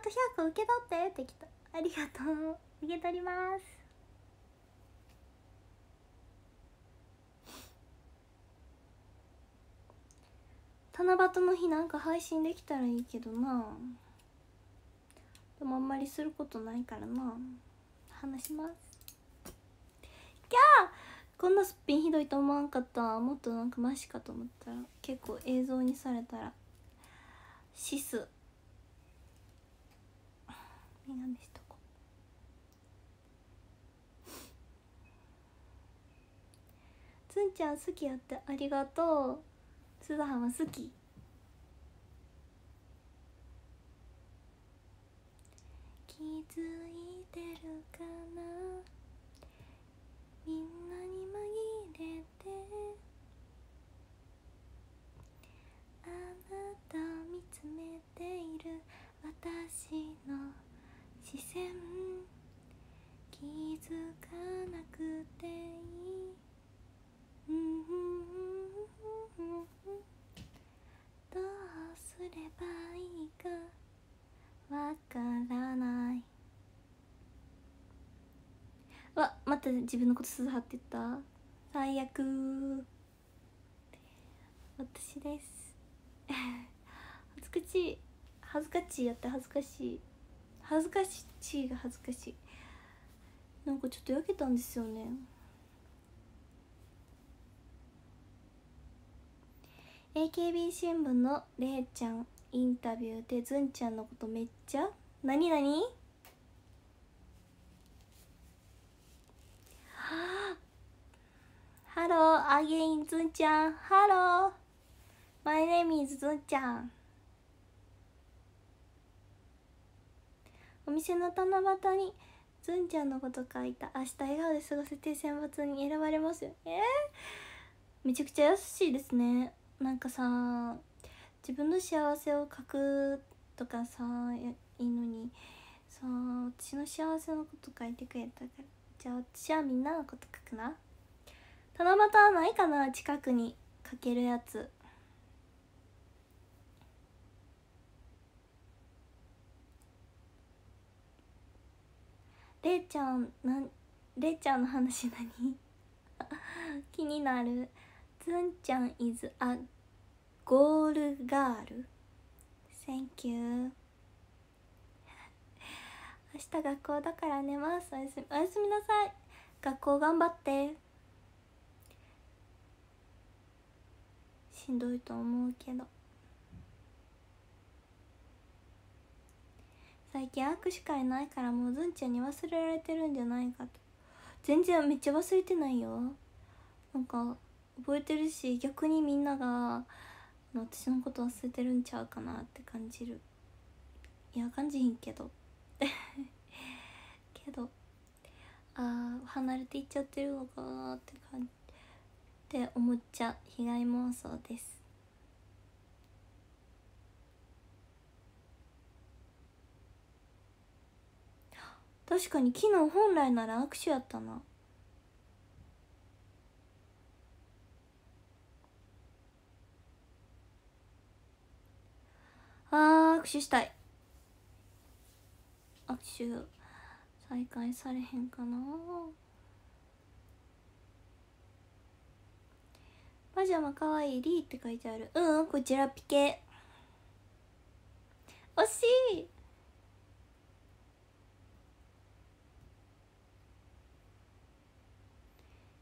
ート100個受け取って」ってきたありがとう受け取ります七夕の日なんか配信できたらいいけどなでもあんまりすることないからな話しますきゃーこんなすっぴんひどいと思わんかったもっとなんかマシかと思ったら結構映像にされたらシス眼鏡しとこうつんちゃん好きやってありがとうすずはんは好き気づいてるかなみんなに紛れてあなた見つめている私の視線気づかなくていいどうすればいいかわからないわまた自分のこと鈴張ってった最悪私です恥ずかしい恥ずかしいやって恥ずかしい恥ずかしいが恥ずかしいなんかちょっと焼けたんですよね「AKB 新聞」のれいちゃんインタビューでずんちゃんのことめっちゃ何何ハロー、アゲインズンちゃん。ハロー。マイネームイズズンちゃん。お店の七夕にずんちゃんのこと書いた明日笑顔で過ごせて選抜に選ばれますよえー、めちゃくちゃ優しいですねなんかさ自分の幸せを書くとかさいいのにさ私の幸せのこと書いてくれたからじゃあ私はみんなのこと書くな七夕はないかな近くに書けるやつれいちゃんなんれいちゃんの話何 気になるずんちゃん is a ゴールガール Thank you 明日学校だから寝ますおやすみおやすみなさい学校頑張ってしんどいと思うけど最近握手会ないからもうずんちゃんに忘れられてるんじゃないかと全然めっちゃ忘れてないよなんか覚えてるし逆にみんなが私のこと忘れてるんちゃうかなって感じるいや感じひんけど けどあ離れていっちゃってるのかなって感じって思っちゃ被害妄想です確かに昨日本来なら握手やったなあ握手したい握手再開されへんかなパジャマかわいいリーって書いてあるうんこちらピケ惜しい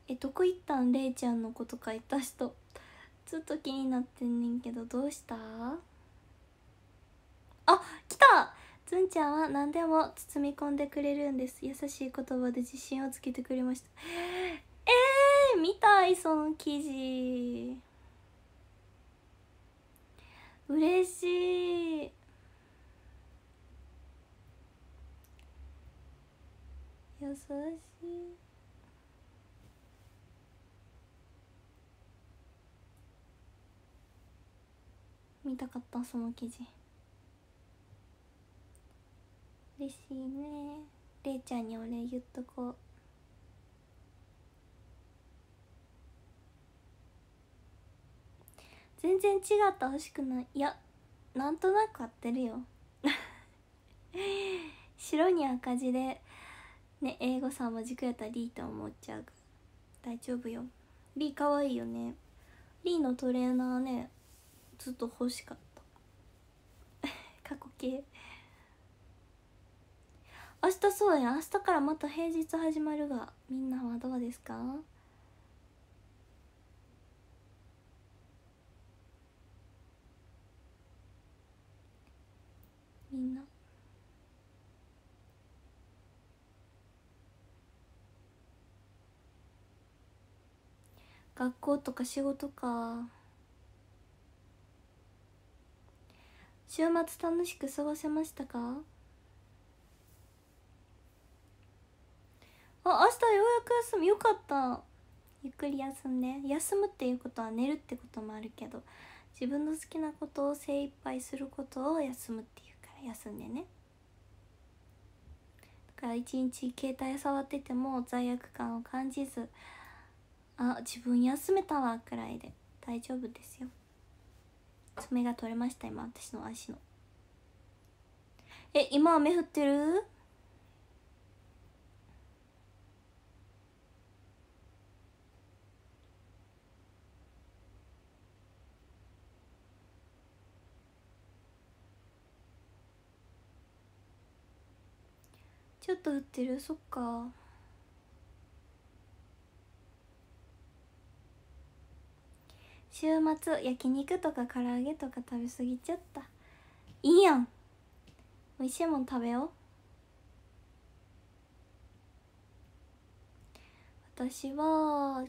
えどこ行ったんれいちゃんのこと書いた人ずっと気になってんねんけどどうしたあ来たずんちゃんは何でも包み込んでくれるんです優しい言葉で自信をつけてくれましたえー、見たいその記事嬉しい優しい見たかったその記事嬉しいねれいちゃんにお礼言っとこう全然違った欲しくないいやなんとなく合ってるよ 白に赤字でね英語ん文字くれたらリーと思っちゃう大丈夫よリーかわいいよねリーのトレーナーねずっと欲しかった 過去形明日そうや明日からまた平日始まるがみんなはどうですかみんな学校とか仕事か週末楽しく過ごせましたかあ明日ようやく休みよかったゆっくり休んで休むっていうことは寝るってこともあるけど自分の好きなことを精一杯することを休むっていうから休んでねだから一日携帯触ってても罪悪感を感じずあ自分休めたわくらいで大丈夫ですよ爪が取れました今私の足のえ今雨降ってるちょっと降ってるそっか週末焼肉とか唐揚げとか食べ過ぎちゃったいいやん美味しいもん食べよう私は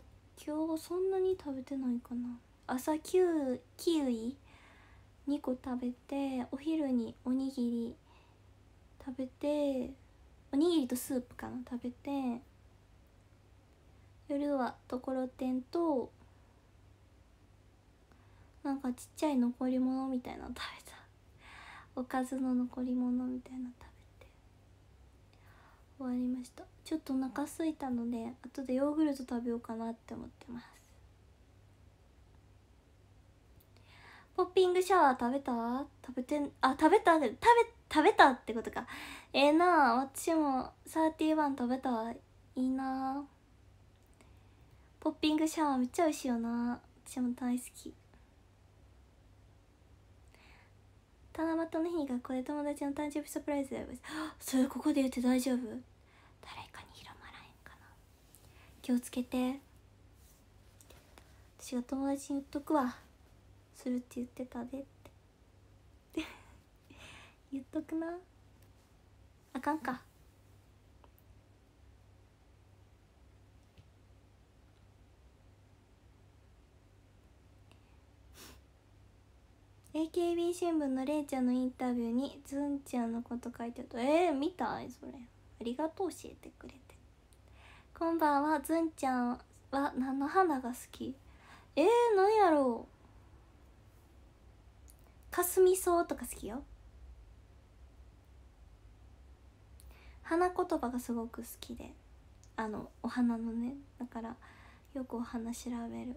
今日そんなに食べてないかな朝キウキウイ2個食べてお昼におにぎり食べておにぎりとスープかな食べて夜はところてんとなんかちっちゃい残り物みたいなの食べたおかずの残り物みたいなの食べて終わりましたちょっとお腹すいたので後でヨーグルト食べようかなって思ってますポッピングシャワー食べた食べてあ食べた食べ食べたってことかええー、な私も31食べたいいなポッピングシャワーめっちゃ美味しいよな私も大好き七夕の日学校で友達の誕生日サプライズだよ それここで言って大丈夫誰かに広まらへんかな気をつけて私が友達に言っとくわするって言ってたでって 言っとくなあかんか AKB 新聞のれいちゃんのインタビューにずんちゃんのこと書いてたえー、見たそれありがとう教えてくれてこんばんはずんちゃんは何の花が好きえー、何やろうかすみ草とか好きよ花言葉がすごく好きであのお花のねだからよくお花調べる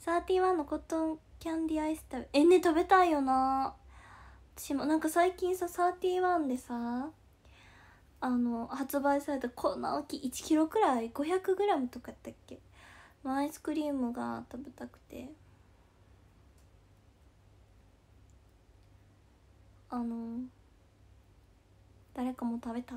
31のコットンキャンディアイス食べえね食べたいよな私もなんか最近さ31でさあの発売されたこんな大きい1キロくらい5 0 0ムとかやったっけアイスクリームが食べたくてあの誰かも食べた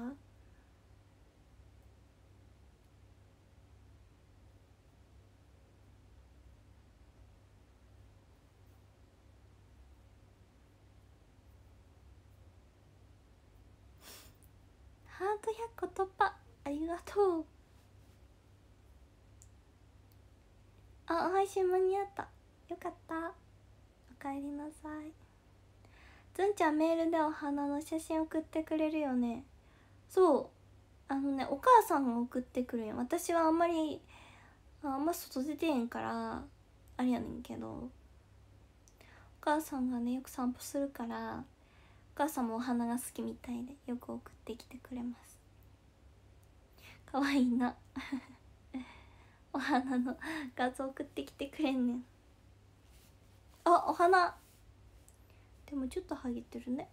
ハート100個突破ありがとうあ配信間に合ったよかったおかえりなさいずんちゃんメールでお花の写真送ってくれるよねそうあのねお母さんが送ってくるよ私はあんまりあんま外出てへんからあれやねんけどお母さんがねよく散歩するからお母さんもお花が好きみたいでよく送ってきてくれますかわいいな お花の画像送ってきてくれんねんあお花でもちょっとはげてるね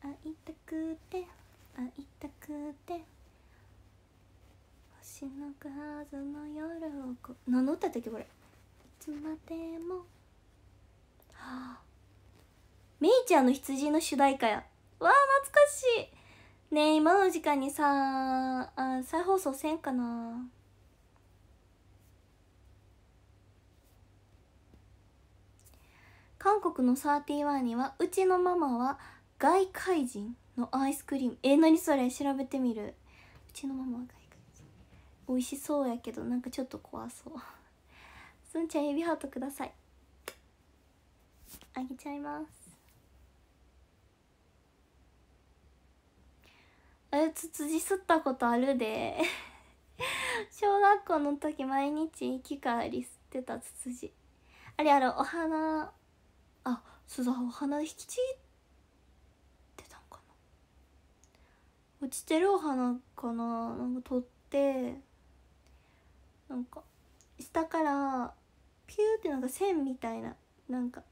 会いたくて会いたくて星のずの夜をこ何の歌ったっけこれいつまでもはあみいちゃんの羊の主題歌やわあ懐かしいねえ今の時間にさあ再放送せんかな韓国の31にはうちのママは外怪人のアイスクリームえ何それ調べてみるうちのママは外美味しそうやけどなんかちょっと怖そうすんちゃん指ハートくださいあげちゃいますあれつじ吸ったことあるで 小学校の時毎日息からり吸ってたツツジあれあれお花あそうだお花引きちぎってたんかな落ちてるお花かななんか取ってなんか下からピューってなんか線みたいななんか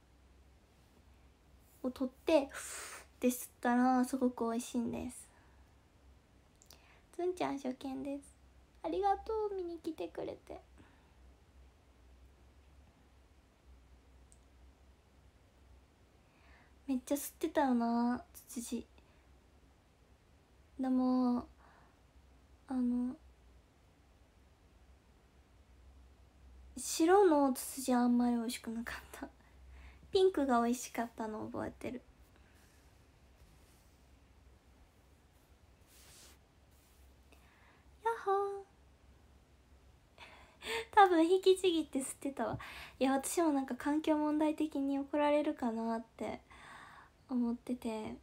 を取ってフって吸ったらすごく美味しいんですつんちゃん初見ですありがとう見に来てくれてめっちゃ吸ってたよなツツジでもあの白のツツジあんまり美味しくなかったピンクが美味しかったの覚えてるやっほー 多分引きちぎって吸ってたわいや私もなんか環境問題的に怒られるかなって思ってて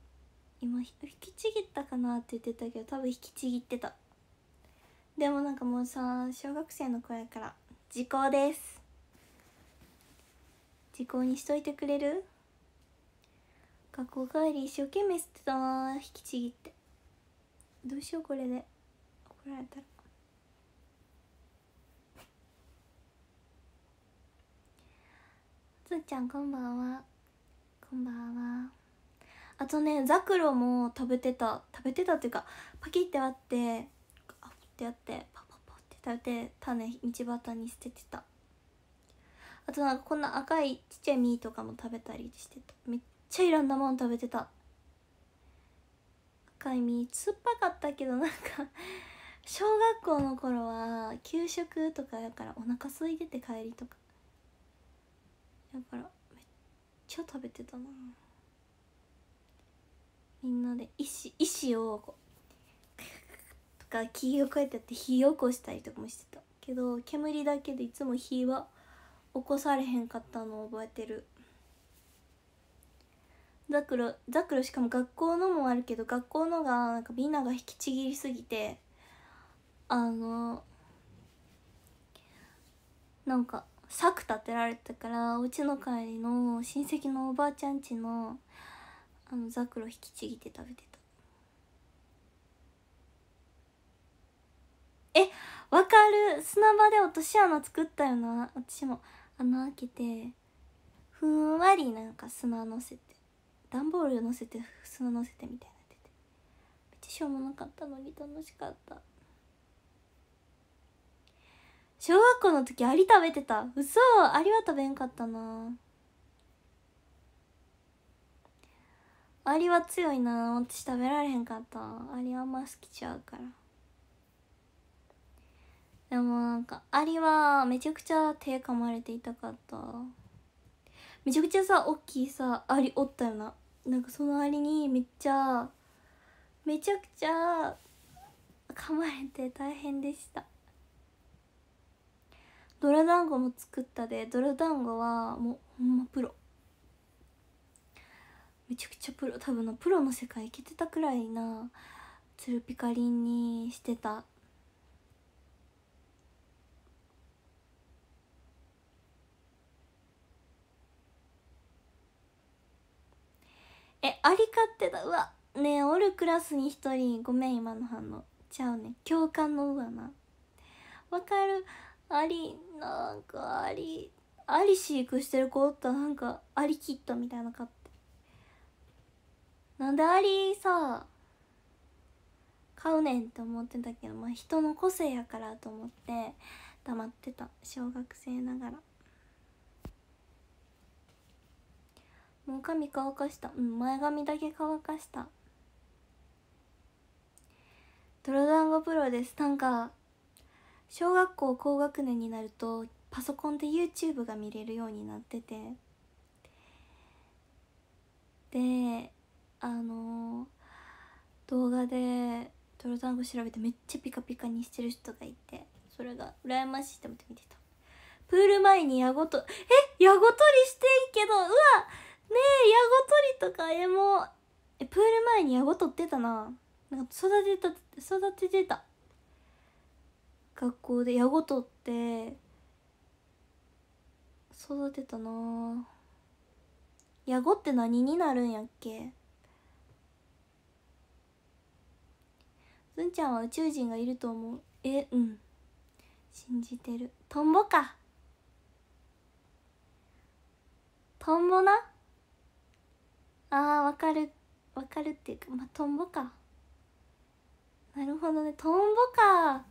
今引きちぎったかなって言ってたけど多分引きちぎってたでもなんかもうさ小学生の頃やから時効です時効にしといてくれる学校帰り一生懸命捨てたな引きちぎってどうしようこれで怒られたらつーちゃんこんばんはこんばんはあとねザクロも食べてた食べてたっていうかパキって割ってあってやって食べて種道端に捨ててたあとなんかこんな赤いちっちゃい実とかも食べたりしてためっちゃいろんなもん食べてた赤い実酸っぱかったけどなんか小学校の頃は給食とかだからお腹空いてて帰りとかだからめっちゃ食べてたなみんなで石石をこか木をこうやってやって火起こしたりとかもしてたけど煙だけでいつも火は起こされへんかったのを覚えてるザクロザクロしかも学校のもあるけど学校のがなんかみんなが引きちぎりすぎてあのなんか柵立てられたからうちの帰りの親戚のおばあちゃんちのあのザクロ引きちぎって食べてたわかる砂場で落とし穴作ったよな私も穴開けてふんわりなんか砂のせて段ボールのせて砂のせてみたいなっててめっちゃしょうもなかったのに楽しかった小学校の時アリ食べてた嘘アリは食べんかったなアリは強いな私食べられへんかったアリあんま好きちゃうからでもなんかアリはめちゃくちゃ手噛まれて痛かっためちゃくちゃさ大きいさアリおったよななんかそのアリにめっちゃめちゃくちゃ噛まれて大変でした泥団子も作ったで泥団子はもうほんまプロめちゃくちゃプロ多分のプロの世界いけてたくらいなツルピカリンにしてたえあり勝てたうわねえおるクラスに一人ごめん今の反応ちゃうね共感のうわなわかるありなんかありアリ飼育してる子おったなんかありキットみたいな飼ってなんでありさ買うねんって思ってたけどまあ人の個性やからと思って黙ってた小学生ながら。もう髪乾かしたうん前髪だけ乾かした泥団子プロですなんか小学校高学年になるとパソコンで YouTube が見れるようになっててであのー、動画で泥団子調べてめっちゃピカピカにしてる人がいてそれが羨ましいと思って見てたプール前にやごとえやごとりしていいけどうわえヤゴ取りとかえもえプール前にヤゴ取ってたななんか育てた育ててた学校でヤゴ取って育てたなヤゴって何になるんやっけずんちゃんは宇宙人がいると思うえうん信じてるトンボかトンボなあわかるわかるっていうかまあトンボかなるほどねトンボか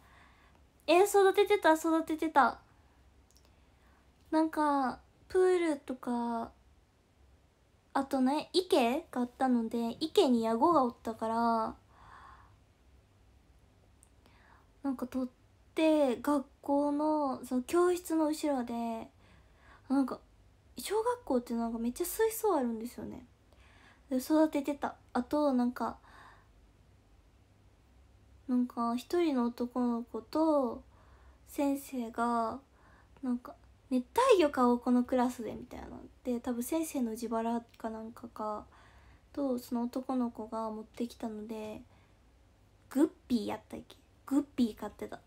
えー、育ててた育ててたなんかプールとかあとね池があったので池にヤゴがおったからなんか取って学校のその教室の後ろでなんか小学校ってなんかめっちゃ水槽あるんですよね育ててたあとなんかなんか一人の男の子と先生がなんか熱帯魚買おうこのクラスでみたいなで多分先生の自腹かなんかかとその男の子が持ってきたのでグッピーやったっけグッピー買ってた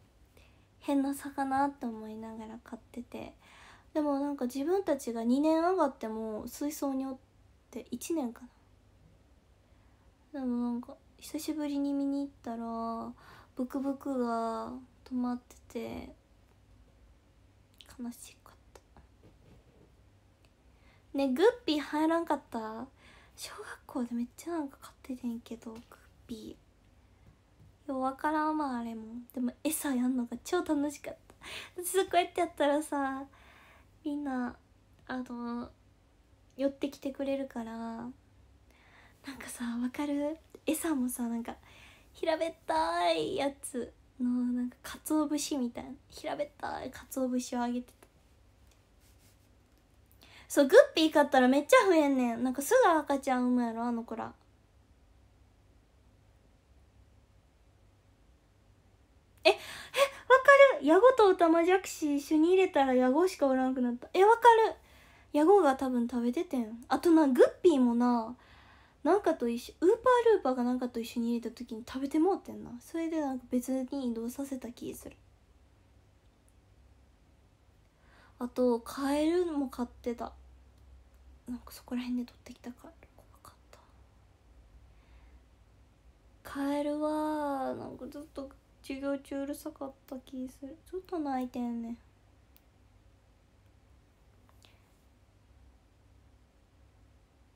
変な魚って思いながら買っててでもなんか自分たちが2年上がっても水槽におって1年かなでもなんか久しぶりに見に行ったらブクブクが止まってて悲しかったねグッピー入らんかった小学校でめっちゃなんか買っててんけどグッピーよう分からんわあれもでも餌やんのが超楽しかった私こうやってやったらさみんなあの寄ってきてくれるからなんかさわかる餌もさなんか平べったいやつのなんか鰹節みたいな平べったい鰹節をあげてたそうグッピー買ったらめっちゃ増えんねんなんかすぐ赤ちゃん産むやろあの子らええわかるヤゴとオタマジャクシ一緒に入れたらヤゴしかおらんくなったえわかるヤゴが多分食べててんあとなグッピーもななんかと一緒ウーパールーパーがなんかと一緒に入れた時に食べてもうてんなそれでなんか別に移動させた気するあとカエルも買ってたなんかそこら辺で取ってきたカエル怖かったカエルはなんかずっと授業中うるさかった気するちょっと泣いてんねん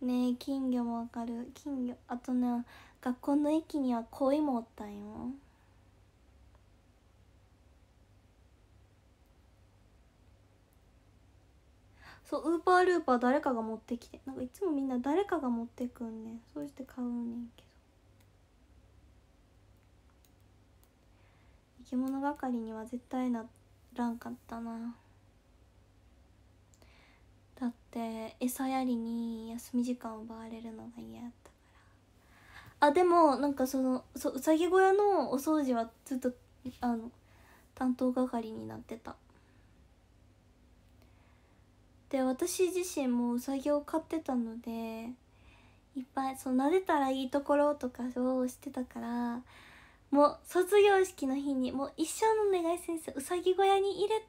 ねえ金魚もわかる金魚あとね学校の駅には恋もおったんよそうウーパールーパー誰かが持ってきてなんかいつもみんな誰かが持ってくんねそうして買うねんけど生き物係には絶対ならんかったなだって餌やりに休み時間を奪われるのが嫌やったからあでもなんかそのうさぎ小屋のお掃除はずっとあの担当係になってたで私自身もうさぎを飼ってたのでいっぱいそう撫でたらいいところとかをしてたからもう卒業式の日に「もう一生のお願い先生うさぎ小屋に入れ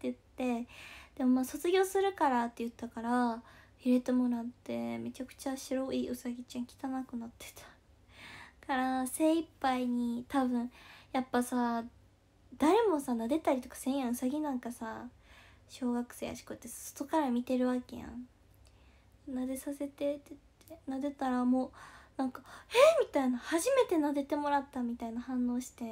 て」って言ってでもまあ卒業するからって言ったから入れてもらってめちゃくちゃ白いウサギちゃん汚くなってたから精一杯に多分やっぱさ誰もさ撫でたりとかせんやんうさぎなんかさ小学生やしこうやって外から見てるわけやん撫でさせてって言って撫でたらもうなんか「えー、みたいな初めて撫でてもらったみたいな反応して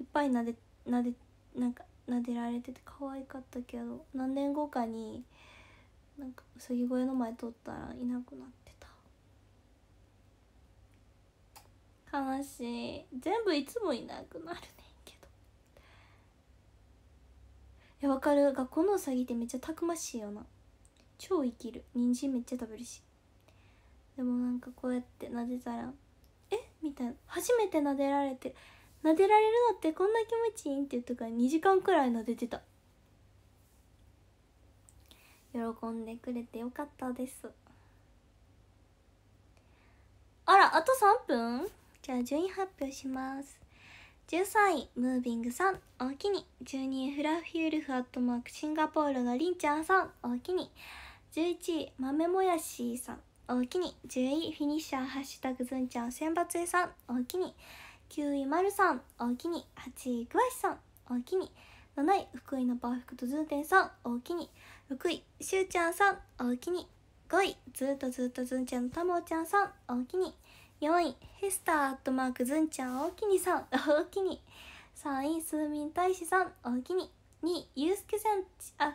いっぱい撫で撫でなんか撫でられてて可愛かったけど何年後かになんかうさぎ小屋の前通ったらいなくなってた悲しい全部いつもいなくなるねんけどいやわかる学校のうさぎってめっちゃたくましいよな超生きる人参めっちゃ食べるしでもなんかこうやって撫でたら「えみたいな初めて撫でられて撫でられるのってこんな気持ちいいんって言ったから2時間くらい撫でてた喜んでくれてよかったですあらあと3分じゃあ順位発表します13位ムービングさんおおきに12位フラフィウルフアットマークシンガポールのりんちゃんさんおおきに11位豆もやしさんおおきに10位フィニッシャーハッシュタグずんちゃん選抜へさんおおきに9位丸さんおきに8位くわしさんおおきに7位福井のパーフェクトズーテンさんおおきに6位しゅうちゃんさんおおきに5位ずっとずっとずんちゃんのたもちゃんさんおおきに4位ヘスターアットマークずんちゃんおおきにさんおおきに3位すーみん大使さんおおきに2位ゆうすけさんちあ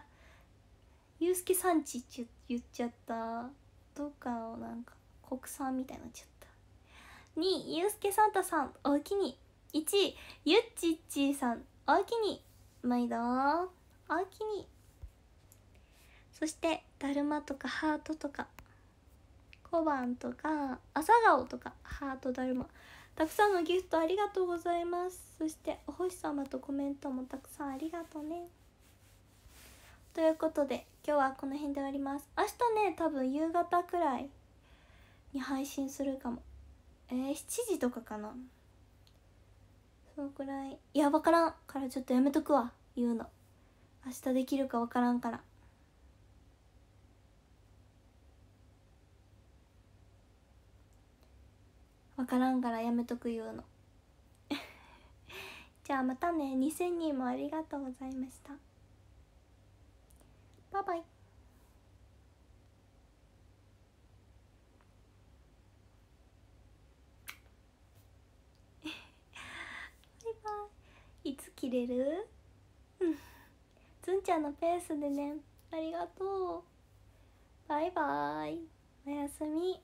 ゆうすけさんちって言っちゃったどっかをなんか国産みたいになっちゃった2位ゆうすけサンタさんおおきに1位ゆっちチちさんおおきに毎度おおきにそしてだるまとかハートとか小判とか朝顔とかハートだるまたくさんのギフトありがとうございますそしてお星様とコメントもたくさんありがとうねということで今日はこの辺で終わります明日ね多分夕方くらいに配信するかもえー、7時とかかなそのくらいいや分からんからちょっとやめとくわ言うの明日できるか分からんから分からんからやめとく言うの じゃあまたね2000人もありがとうございましたバイバイ切れるうんずんちゃんのペースでねありがとうバイバーイおやすみ